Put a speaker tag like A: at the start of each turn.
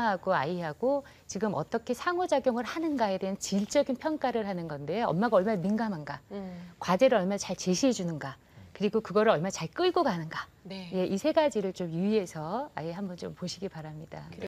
A: 엄마하고 아이하고 지금 어떻게 상호작용을 하는가에 대한 질적인 평가를 하는 건데요. 엄마가 얼마나 민감한가, 음. 과제를 얼마나 잘 제시해 주는가, 그리고 그거를 얼마나 잘 끌고 가는가. 네. 예, 이세 가지를 좀 유의해서 아예 한번 좀 보시기 바랍니다.